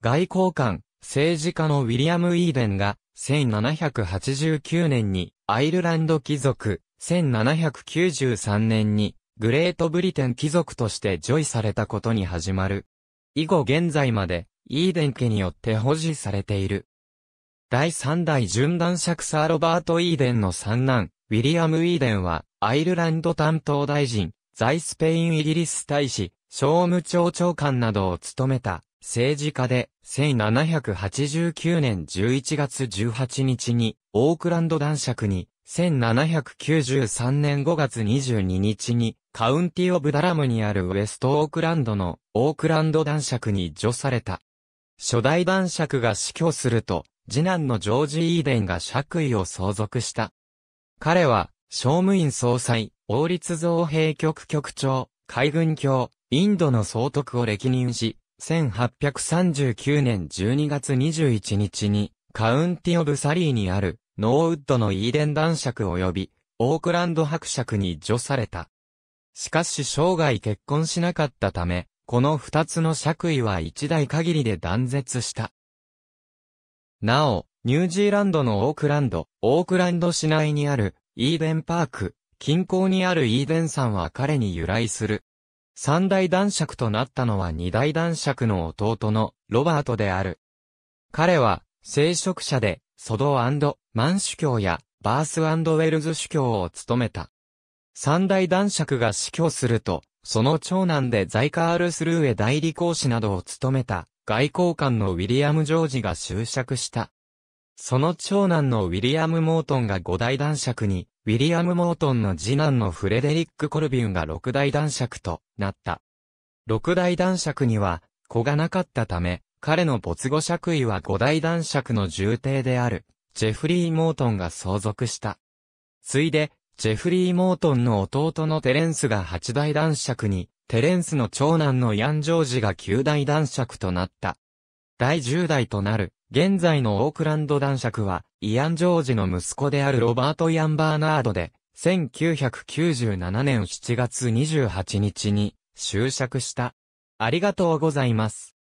外交官、政治家のウィリアム・イーデンが、1789年にアイルランド貴族、1793年にグレートブリテン貴族としてョ位されたことに始まる。以後現在まで、イーデン家によって保持されている。第3代準者クサー・ロバート・イーデンの三男、ウィリアム・イーデンは、アイルランド担当大臣、在スペインイギリス大使、商務庁長官などを務めた。政治家で、1789年11月18日に、オークランド男爵に、1793年5月22日に、カウンティオブダラムにあるウェストオークランドの、オークランド男爵に除された。初代男爵が死去すると、次男のジョージ・イーデンが爵位を相続した。彼は、商務院総裁、王立造兵局局長、海軍卿、インドの総督を歴任し、1839年12月21日に、カウンティ・オブ・サリーにある、ノーウッドのイーデン男爵及び、オークランド伯爵に除された。しかし生涯結婚しなかったため、この二つの爵位は一代限りで断絶した。なお、ニュージーランドのオークランド、オークランド市内にあるイーデンパーク、近郊にあるイーデン山は彼に由来する。三大男爵となったのは二大男爵の弟のロバートである。彼は、聖職者で、ソドマン主教やバースウェルズ主教を務めた。三大男爵が死去すると、その長男でザイカールスルーへ代理講師などを務めた外交官のウィリアム・ジョージが就職した。その長男のウィリアム・モートンが五大男爵にウィリアム・モートンの次男のフレデリック・コルビュンが六大男爵となった。六大男爵には子がなかったため、彼の没後爵位は五大男爵の重帝である、ジェフリー・モートンが相続した。ついで、ジェフリー・モートンの弟のテレンスが八大男爵に、テレンスの長男のヤン・ジョージが九大男爵となった。第10代となる、現在のオークランド男爵は、イアン・ジョージの息子であるロバート・イアン・バーナードで、1997年7月28日に、就職した。ありがとうございます。